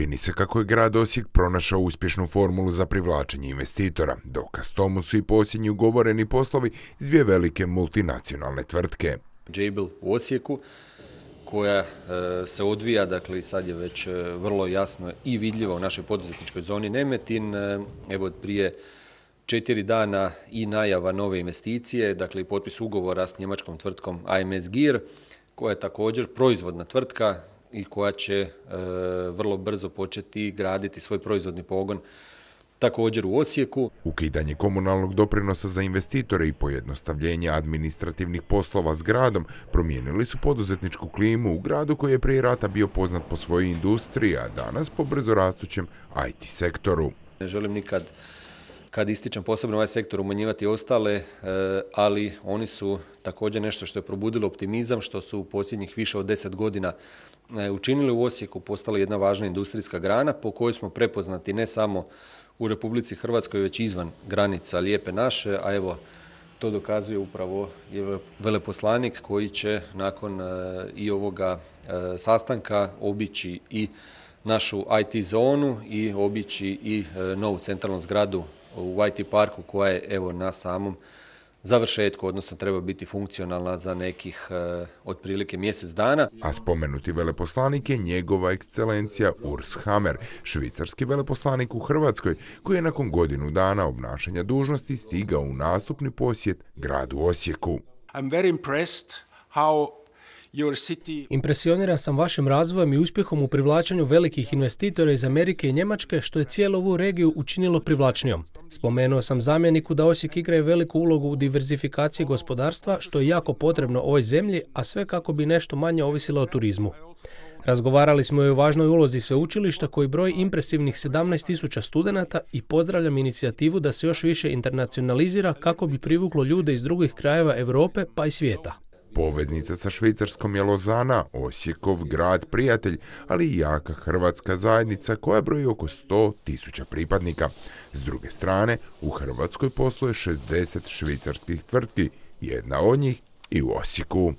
Čini se kako je grad Osijek pronašao uspješnu formulu za privlačenje investitora, dokaz tomu su i posljednji ugovoreni poslovi s dvije velike multinacionalne tvrtke. Jabil u Osijeku koja e, se odvija, dakle i sad je već e, vrlo jasno i vidljivo u našoj poduzetničkoj zoni Nemetin, e, evo prije četiri dana i najava nove investicije, dakle i potpis ugovora s njemačkom tvrtkom AMS Gear, koja je također proizvodna tvrtka i koja će e, vrlo brzo početi graditi svoj proizvodni pogon također u Osijeku. Ukidanje komunalnog doprinosa za investitore i pojednostavljenje administrativnih poslova s gradom promijenili su poduzetničku klimu u gradu koji je prije rata bio poznat po svojoj industriji, a danas po brzo rastućem IT sektoru. Ne želim nikad kad ističem posebno ovaj sektor umanjivati ostale, e, ali oni su također nešto što je probudilo optimizam, što su u posljednjih više od deset godina e, učinili u Osijeku, postala jedna važna industrijska grana po kojoj smo prepoznati ne samo u Republici Hrvatskoj, već izvan granica Lijepe naše, a evo to dokazuje upravo veleposlanik koji će nakon e, i ovoga sastanka obići i našu IT zonu i obići i novu centralnu zgradu u IT parku koja je evo na samom završetku, odnosno treba biti funkcionalna za nekih e, otprilike mjesec dana. A spomenuti veleposlanik je njegova ekscelencija Urs Hammer, švicarski veleposlanik u Hrvatskoj, koji je nakon godinu dana obnašanja dužnosti stigao u nastupni posjet gradu Osijeku. I'm very impressed how Impresioniran sam vašim razvojem i uspjehom u privlačenju velikih investitora iz Amerike i Njemačke što je cijelu ovu regiju učinilo privlačnijom. Spomenuo sam zamjeniku da Osijek igraje veliku ulogu u diverzifikaciji gospodarstva što je jako potrebno ovoj zemlji, a sve kako bi nešto manje ovisilo o turizmu. Razgovarali smo i o važnoj ulozi sveučilišta koji broj impresivnih 17.000 studenata i pozdravljam inicijativu da se još više internacionalizira kako bi privuklo ljude iz drugih krajeva Europe pa i svijeta poveznica sa Švicarskom je Lozana, Osijekov grad prijatelj, ali i jaka hrvatska zajednica koja broji oko 100.000 tisuća pripadnika. S druge strane, u Hrvatskoj posluje 60 švicarskih tvrtki, jedna od njih i u Osijeku.